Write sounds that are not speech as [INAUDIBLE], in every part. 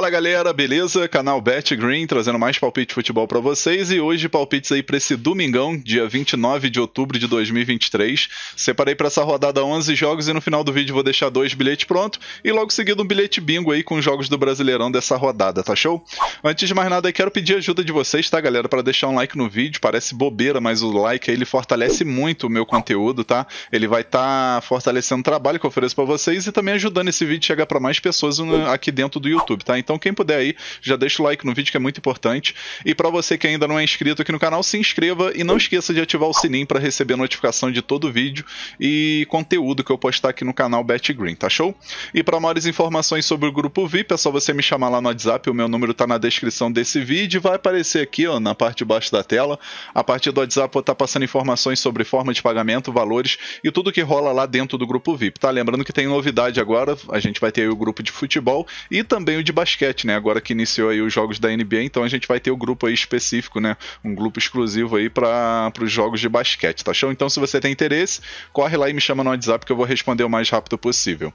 Fala galera, beleza? Canal Bet Green trazendo mais palpite de futebol para vocês e hoje palpites aí para esse domingão, dia 29 de outubro de 2023. Separei para essa rodada 11 jogos e no final do vídeo vou deixar dois bilhetes pronto e logo seguido um bilhete bingo aí com os jogos do Brasileirão dessa rodada, tá show? Antes de mais nada, quero pedir ajuda de vocês, tá galera, para deixar um like no vídeo. Parece bobeira, mas o like aí ele fortalece muito o meu conteúdo, tá? Ele vai estar tá fortalecendo o trabalho que eu ofereço para vocês e também ajudando esse vídeo a chegar para mais pessoas aqui dentro do YouTube, tá? Então então quem puder aí, já deixa o like no vídeo que é muito importante. E para você que ainda não é inscrito aqui no canal, se inscreva e não esqueça de ativar o sininho para receber notificação de todo vídeo e conteúdo que eu postar aqui no canal Bet Green, tá show? E para maiores informações sobre o grupo VIP, é só você me chamar lá no WhatsApp, o meu número tá na descrição desse vídeo, vai aparecer aqui, ó, na parte de baixo da tela. A partir do WhatsApp vou estar tá passando informações sobre forma de pagamento, valores e tudo que rola lá dentro do grupo VIP, tá? Lembrando que tem novidade agora, a gente vai ter o grupo de futebol e também o de basquete basquete, né? Agora que iniciou aí os jogos da NBA, então a gente vai ter o um grupo aí específico, né? Um grupo exclusivo aí para os jogos de basquete, tá show? Então se você tem interesse, corre lá e me chama no WhatsApp que eu vou responder o mais rápido possível.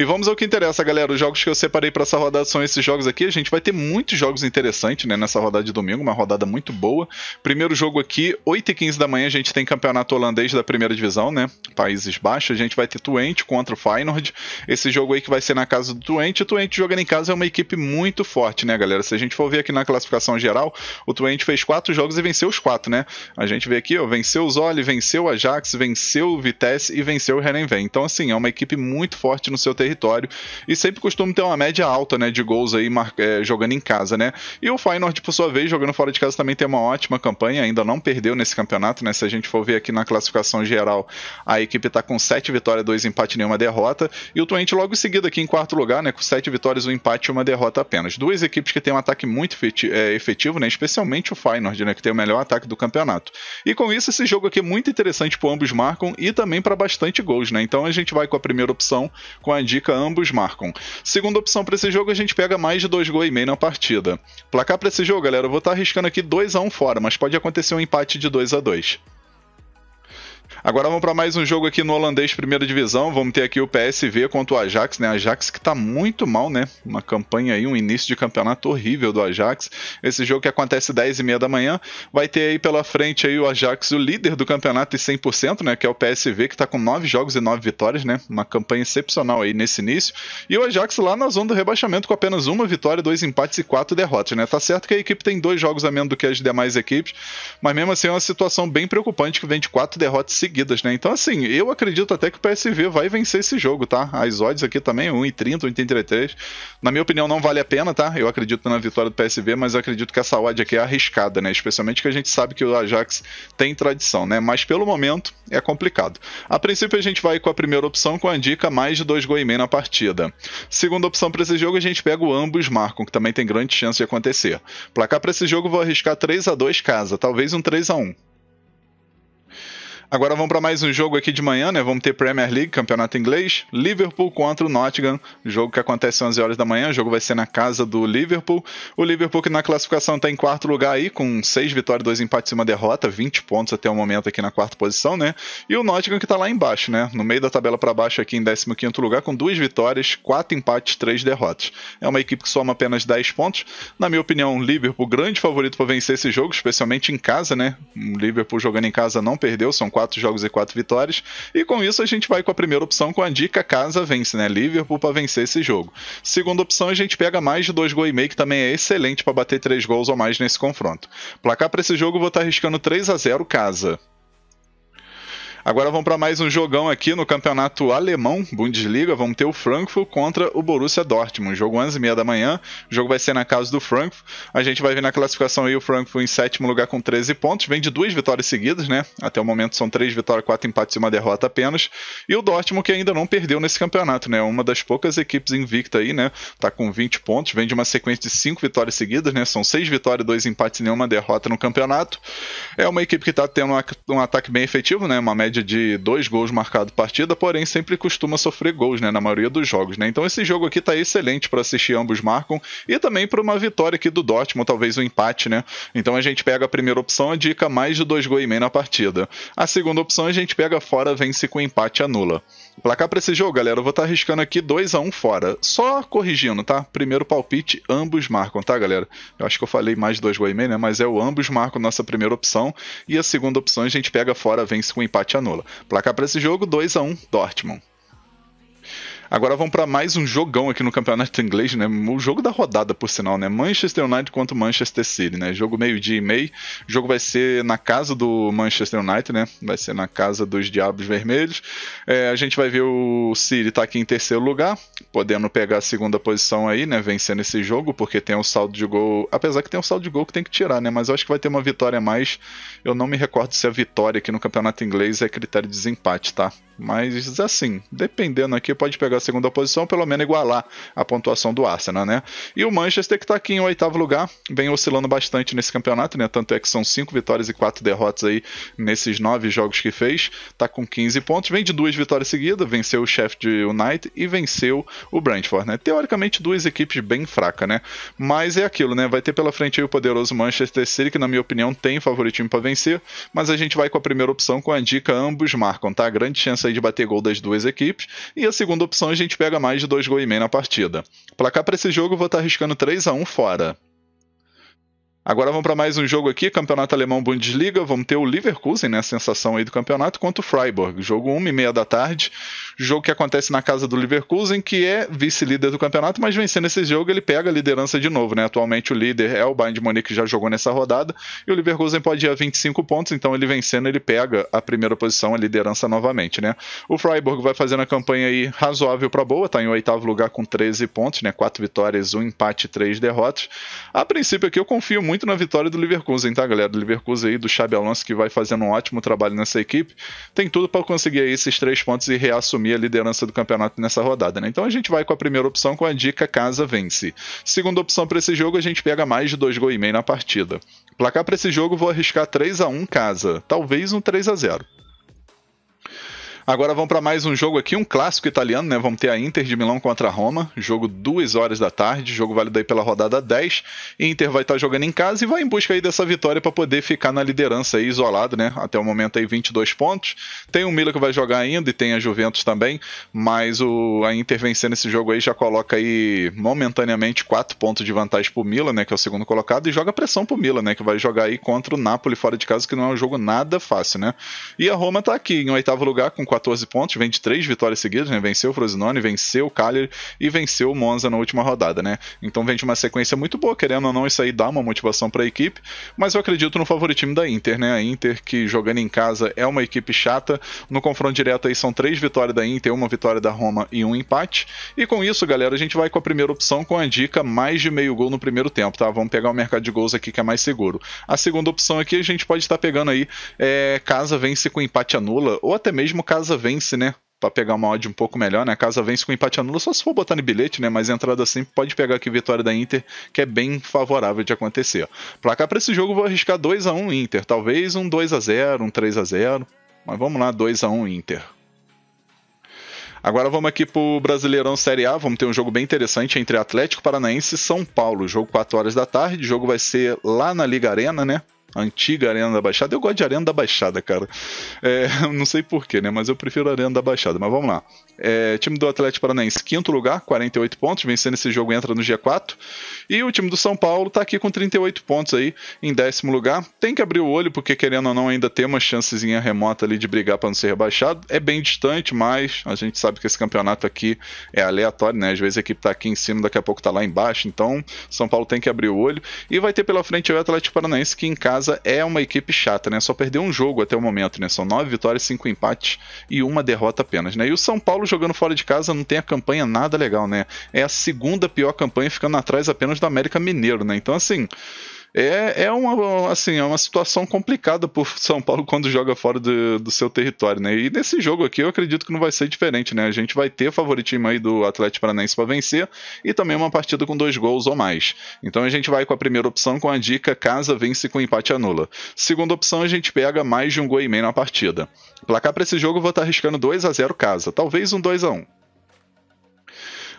E vamos ao que interessa, galera. Os jogos que eu separei para essa rodada são esses jogos aqui. A gente vai ter muitos jogos interessantes né, nessa rodada de domingo, uma rodada muito boa. Primeiro jogo aqui, 8h15 da manhã, a gente tem campeonato holandês da primeira divisão, né? Países Baixos. A gente vai ter Twente contra o Feyenoord. Esse jogo aí que vai ser na casa do Twente. O Twente jogando em casa é uma equipe muito forte, né, galera? Se a gente for ver aqui na classificação geral, o Twente fez quatro jogos e venceu os quatro, né? A gente vê aqui, ó, venceu o Zoli, venceu o Ajax, venceu o Vitesse e venceu o Herenveen. Então, assim, é uma equipe muito forte no seu território território. E sempre costuma ter uma média alta, né, de gols aí é, jogando em casa, né? E o Feyenoord, por sua vez, jogando fora de casa também tem uma ótima campanha, ainda não perdeu nesse campeonato, né? Se a gente for ver aqui na classificação geral, a equipe está com 7 vitórias, 2 empates e nenhuma derrota. E o Twente logo em seguida aqui em quarto lugar, né, com 7 vitórias, um empate e uma derrota apenas. Duas equipes que têm um ataque muito eh, efetivo, né, especialmente o Feyenoord, né, que tem o melhor ataque do campeonato. E com isso, esse jogo aqui é muito interessante para ambos marcam e também para bastante gols, né? Então a gente vai com a primeira opção, com a dica dica, ambos marcam. Segunda opção para esse jogo, a gente pega mais de 2 gols e meio na partida. Placar para esse jogo, galera, eu vou estar tá arriscando aqui 2 a 1 um fora, mas pode acontecer um empate de 2 a 2 Agora vamos para mais um jogo aqui no holandês primeira divisão. Vamos ter aqui o PSV contra o Ajax, né? Ajax que está muito mal, né? Uma campanha aí, um início de campeonato horrível do Ajax. Esse jogo que acontece 10 e meia da manhã. Vai ter aí pela frente aí o Ajax, o líder do campeonato e 100%, né? Que é o PSV que está com 9 jogos e 9 vitórias, né? Uma campanha excepcional aí nesse início. E o Ajax lá na zona do rebaixamento com apenas uma vitória, dois empates e quatro derrotas, né? Tá certo que a equipe tem dois jogos a menos do que as demais equipes, mas mesmo assim é uma situação bem preocupante que vem de quatro derrotas seguidas, né? Então, assim, eu acredito até que o PSV vai vencer esse jogo, tá? As odds aqui também, 1,30, 1,33. Na minha opinião, não vale a pena, tá? Eu acredito na vitória do PSV, mas eu acredito que essa odd aqui é arriscada, né? Especialmente que a gente sabe que o Ajax tem tradição, né? Mas pelo momento é complicado. A princípio, a gente vai com a primeira opção com a dica mais de 2 gols e meio na partida. Segunda opção para esse jogo, a gente pega o ambos marcam, que também tem grande chance de acontecer. Placar para esse jogo, vou arriscar 3 a 2 casa, talvez um 3 a 1 Agora vamos para mais um jogo aqui de manhã, né? Vamos ter Premier League, campeonato inglês. Liverpool contra o Nottingham, jogo que acontece às 11 horas da manhã. O jogo vai ser na casa do Liverpool. O Liverpool que na classificação está em quarto lugar aí, com seis vitórias, dois empates e uma derrota, 20 pontos até o momento aqui na quarta posição, né? E o Nottingham que está lá embaixo, né? No meio da tabela para baixo aqui em 15º lugar, com duas vitórias, quatro empates, três derrotas. É uma equipe que soma apenas 10 pontos. Na minha opinião, o Liverpool grande favorito para vencer esse jogo, especialmente em casa, né? O Liverpool jogando em casa não perdeu, são quatro jogos e quatro vitórias. E com isso a gente vai com a primeira opção com a dica casa vence, né? Liverpool para vencer esse jogo. Segunda opção a gente pega mais de dois gols e meio, que também é excelente para bater três gols ou mais nesse confronto. Placar para esse jogo eu vou estar tá arriscando 3 a 0 casa. Agora vamos para mais um jogão aqui no campeonato alemão, Bundesliga. Vamos ter o Frankfurt contra o Borussia Dortmund. Jogo 11h30 da manhã. O jogo vai ser na casa do Frankfurt. A gente vai ver na classificação aí o Frankfurt em sétimo lugar com 13 pontos. Vem de duas vitórias seguidas, né? Até o momento são três vitórias, quatro empates e uma derrota apenas. E o Dortmund que ainda não perdeu nesse campeonato, né? Uma das poucas equipes invicta aí, né? Tá com 20 pontos. Vem de uma sequência de cinco vitórias seguidas, né? São seis vitórias, dois empates e nenhuma derrota no campeonato. É uma equipe que tá tendo um ataque bem efetivo, né? Uma média média de dois gols marcado partida, porém sempre costuma sofrer gols, né, na maioria dos jogos, né? Então esse jogo aqui tá excelente para assistir, ambos marcam, e também para uma vitória aqui do Dortmund, talvez um empate, né? Então a gente pega a primeira opção, a dica mais de dois gols e meio na partida. A segunda opção a gente pega fora, vence com empate anula. Placar para esse jogo, galera, eu vou estar tá arriscando aqui 2 a 1 um fora. Só corrigindo, tá? Primeiro palpite, ambos marcam, tá, galera? Eu acho que eu falei mais dois gols e meio, né? Mas é o ambos marcam nossa primeira opção e a segunda opção a gente pega fora, vence com empate anula. Canola. Placar para esse jogo: 2 a 1 Dortmund. Agora vamos para mais um jogão aqui no campeonato inglês, né? O jogo da rodada, por sinal, né? Manchester United contra Manchester City, né? Jogo meio-dia e meio. O jogo vai ser na casa do Manchester United, né? Vai ser na casa dos Diabos Vermelhos. É, a gente vai ver o City tá aqui em terceiro lugar, podendo pegar a segunda posição aí, né? Vencendo esse jogo, porque tem um saldo de gol. Apesar que tem um saldo de gol que tem que tirar, né? Mas eu acho que vai ter uma vitória a mais. Eu não me recordo se a vitória aqui no campeonato inglês é critério de desempate, tá? Mas assim, dependendo aqui, pode pegar a segunda posição, pelo menos igualar a pontuação do Arsenal, né? E o Manchester que está aqui em oitavo lugar, vem oscilando bastante nesse campeonato, né? Tanto é que são cinco vitórias e quatro derrotas aí nesses nove jogos que fez. Tá com 15 pontos, vem de duas vitórias seguidas, venceu o de United e venceu o Brentford, né? Teoricamente duas equipes bem fracas, né? Mas é aquilo, né? Vai ter pela frente aí o poderoso Manchester City, que na minha opinião tem favoritinho para vencer, mas a gente vai com a primeira opção com a dica ambos marcam, tá? Grande chance aí de bater gol das duas equipes. E a segunda opção a gente pega mais de dois gols e meio na partida. Placar para esse jogo eu vou estar tá riscando arriscando 3 a 1 fora. Agora vamos para mais um jogo aqui, Campeonato Alemão Bundesliga. Vamos ter o Leverkusen, né, a sensação aí do campeonato, contra o Freiburg. Jogo 1 e meia da tarde jogo que acontece na casa do Leverkusen, que é vice-líder do campeonato, mas vencendo esse jogo ele pega a liderança de novo, né? Atualmente o líder é o Bayern de Munique, que já jogou nessa rodada, e o Leverkusen pode ir a 25 pontos, então ele vencendo ele pega a primeira posição, a liderança novamente, né? O Freiburg vai fazendo a campanha aí razoável para boa, tá em oitavo lugar com 13 pontos, né? Quatro vitórias, um empate, três derrotas. A princípio aqui eu confio muito na vitória do Leverkusen, tá, galera? Do Leverkusen aí, do Xabi Alonso, que vai fazendo um ótimo trabalho nessa equipe. Tem tudo para conseguir aí esses três pontos e reassumir assumir a liderança do campeonato nessa rodada. Né? Então a gente vai com a primeira opção com a dica casa vence. Segunda opção para esse jogo, a gente pega mais de dois gols e meio na partida. Placar para esse jogo, vou arriscar 3 a 1 casa, talvez um 3 a 0 Agora vamos para mais um jogo aqui, um clássico italiano, né? Vamos ter a Inter de Milão contra a Roma, jogo 2 horas da tarde, jogo válido aí pela rodada 10. Inter vai estar tá jogando em casa e vai em busca aí dessa vitória para poder ficar na liderança aí, isolado, né? Até o momento aí 22 pontos. Tem o Milan que vai jogar ainda e tem a Juventus também, mas o a Inter vencendo esse jogo aí já coloca aí momentaneamente 4 pontos de vantagem pro Milan, né, que é o segundo colocado e joga pressão pro Milan, né, que vai jogar aí contra o Napoli fora de casa, que não é um jogo nada fácil, né? E a Roma tá aqui em oitavo lugar com 4 14 pontos, vem de três vitórias seguidas, né? Venceu o Frosinone, venceu o Cagliari e venceu o Monza na última rodada, né? Então vem de uma sequência muito boa, querendo ou não, isso aí dá uma motivação para a equipe, mas eu acredito no favoritismo da Inter, né? A Inter que jogando em casa é uma equipe chata, no confronto direto aí são três vitórias da Inter, uma vitória da Roma e um empate. E com isso, galera, a gente vai com a primeira opção com a dica mais de meio gol no primeiro tempo, tá? Vamos pegar o mercado de gols aqui que é mais seguro. A segunda opção aqui a gente pode estar pegando aí é, casa vence com empate anula ou até mesmo casa casa vence, né? Pra pegar uma odd um pouco melhor, né? A casa vence com empate nulo, só se for botar no bilhete, né? Mas entrada sempre pode pegar aqui vitória da Inter, que é bem favorável de acontecer. Placar para esse jogo, vou arriscar 2 a 1 Inter. Talvez um 2 a 0 um 3 a 0 Mas vamos lá, 2 a 1 Inter. Agora vamos aqui pro Brasileirão Série A. Vamos ter um jogo bem interessante entre Atlético Paranaense e São Paulo. Jogo 4 horas da tarde. O jogo vai ser lá na Liga Arena, né? antiga Arena da Baixada. Eu gosto de Arena da Baixada, cara. É, [LAUGHS] não sei porquê, né? Mas eu prefiro Arena da Baixada. Mas vamos lá. É, time do Atlético Paranaense, quinto lugar, 48 pontos. Vencendo esse jogo, entra no G4. E o time do São Paulo tá aqui com 38 pontos aí, em décimo lugar. Tem que abrir o olho, porque querendo ou não, ainda tem uma chancezinha remota ali de brigar para não ser rebaixado. É bem distante, mas a gente sabe que esse campeonato aqui é aleatório, né? Às vezes a equipe tá aqui em cima, daqui a pouco tá lá embaixo. Então, São Paulo tem que abrir o olho. E vai ter pela frente o Atlético Paranaense, que em casa casa é uma equipe chata, né? Só perdeu um jogo até o momento, né? São nove vitórias, cinco empates e uma derrota apenas, né? E o São Paulo jogando fora de casa não tem a campanha nada legal, né? É a segunda pior campanha, ficando atrás apenas do América Mineiro, né? Então, assim. É, é uma, assim, é uma situação complicada por São Paulo quando joga fora do, do seu território, né? E nesse jogo aqui eu acredito que não vai ser diferente, né? A gente vai ter favoritismo aí do Atlético Paranaense para vencer e também uma partida com dois gols ou mais. Então a gente vai com a primeira opção com a dica casa vence com empate anula. Segunda opção a gente pega mais de um gol e meio na partida. Placar para esse jogo eu vou estar tá arriscando 2 a 0 casa, talvez um 2 a 1.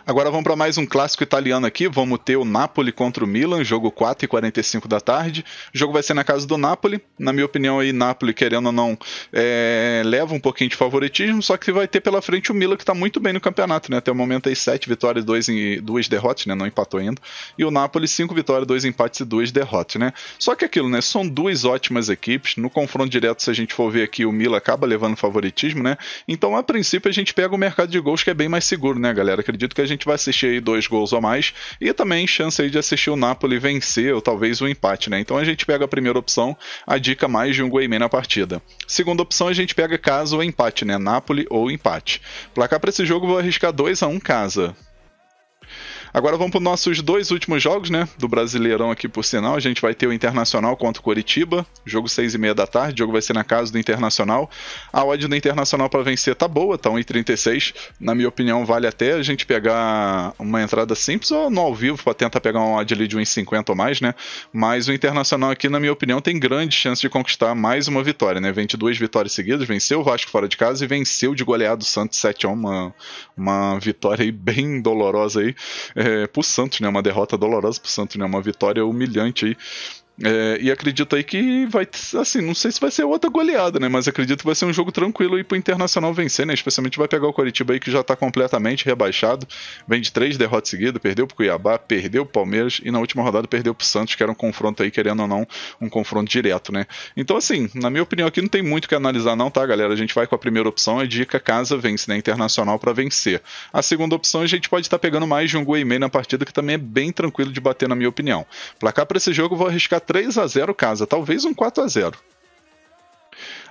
Agora vamos para mais um clássico italiano aqui. Vamos ter o Napoli contra o Milan, jogo 4 e 45 da tarde. O jogo vai ser na casa do Napoli. Na minha opinião, aí, Napoli, querendo ou não, é, leva um pouquinho de favoritismo, só que vai ter pela frente o Milan, que está muito bem no campeonato, né? Até o momento aí, 7 vitórias, 2 em, derrotas, né? Não empatou ainda. E o Napoli, 5 vitórias, 2 empates e 2 derrotas, né? Só que aquilo, né? São duas ótimas equipes. No confronto direto, se a gente for ver aqui, o Milan acaba levando favoritismo, né? Então, a princípio, a gente pega o mercado de gols, que é bem mais seguro, né, galera? Acredito que a gente gente vai assistir aí dois gols ou mais e também chance aí de assistir o Napoli vencer ou talvez um empate, né? Então a gente pega a primeira opção, a dica mais de um Guaimê na partida. Segunda opção a gente pega caso o empate, né? Napoli ou empate. Placar para esse jogo vou arriscar 2 a 1 um casa. Agora vamos para os nossos dois últimos jogos, né? Do Brasileirão aqui, por sinal. A gente vai ter o Internacional contra o Coritiba, jogo seis e meia da tarde. O jogo vai ser na casa do Internacional. A odd do Internacional para vencer tá boa, tá 1,36. Na minha opinião, vale até a gente pegar uma entrada simples ou no ao vivo para tentar pegar uma odd ali de 1,50 ou mais, né? Mas o Internacional aqui, na minha opinião, tem grande chance de conquistar mais uma vitória, né? 22 vitórias seguidas, venceu o Vasco fora de casa e venceu de goleado o Santos 7 a 1, uma, uma vitória aí bem dolorosa aí é, pro Santos, né? Uma derrota dolorosa pro Santos, né? Uma vitória humilhante aí é, e acredito aí que vai, assim, não sei se vai ser outra goleada, né? Mas acredito que vai ser um jogo tranquilo aí pro Internacional vencer, né? Especialmente vai pegar o Coritiba aí que já tá completamente rebaixado. Vem de três derrotas seguidas, perdeu pro Cuiabá, perdeu pro Palmeiras e na última rodada perdeu pro Santos, que era um confronto aí, querendo ou não, um confronto direto, né? Então, assim, na minha opinião aqui não tem muito o que analisar não, tá, galera? A gente vai com a primeira opção, é dica casa vence, né? Internacional para vencer. A segunda opção, a gente pode estar tá pegando mais de um gol e meio na partida, que também é bem tranquilo de bater, na minha opinião. Placar para esse jogo, vou arriscar 3 a 0 casa, talvez um 4 a 0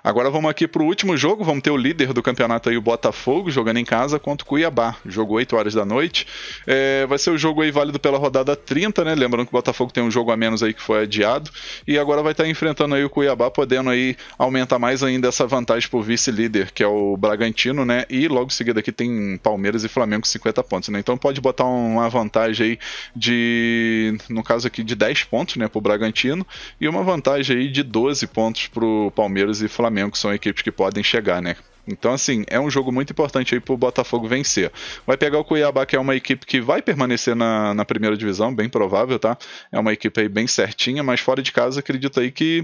Agora vamos aqui para o último jogo. Vamos ter o líder do campeonato aí, o Botafogo, jogando em casa contra o Cuiabá. Jogo 8 horas da noite. É, vai ser o jogo aí válido pela rodada 30, né? Lembrando que o Botafogo tem um jogo a menos aí que foi adiado. E agora vai estar enfrentando aí o Cuiabá, podendo aí aumentar mais ainda essa vantagem pro vice-líder, que é o Bragantino, né? E logo em seguida aqui tem Palmeiras e Flamengo com 50 pontos, né? Então pode botar uma vantagem aí de, no caso aqui, de 10 pontos, né? Pro Bragantino. E uma vantagem aí de 12 pontos pro Palmeiras e Flamengo. Flamengo são equipes que podem chegar, né? Então, assim, é um jogo muito importante aí pro Botafogo vencer. Vai pegar o Cuiabá, que é uma equipe que vai permanecer na, na primeira divisão, bem provável, tá? É uma equipe aí bem certinha, mas fora de casa, acredito aí que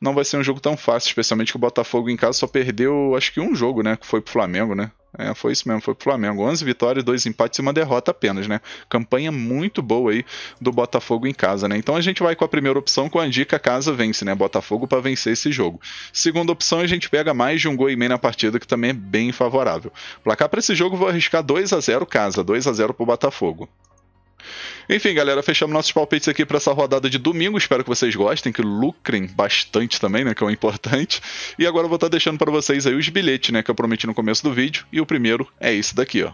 não vai ser um jogo tão fácil, especialmente que o Botafogo em casa só perdeu, acho que um jogo, né? Que foi pro Flamengo, né? É, foi isso mesmo, foi pro Flamengo. 11 vitórias, 2 empates e uma derrota apenas, né? Campanha muito boa aí do Botafogo em casa, né? Então a gente vai com a primeira opção com a dica casa vence, né? Botafogo para vencer esse jogo. Segunda opção, a gente pega mais de um gol e meio na partida, que também é bem favorável. Placar para esse jogo, vou arriscar 2 a 0 casa, 2 a 0 pro Botafogo. Enfim, galera, fechamos nossos palpites aqui para essa rodada de domingo. Espero que vocês gostem, que lucrem bastante também, né? Que é o importante. E agora eu vou estar tá deixando para vocês aí os bilhetes, né? Que eu prometi no começo do vídeo. E o primeiro é esse daqui, ó.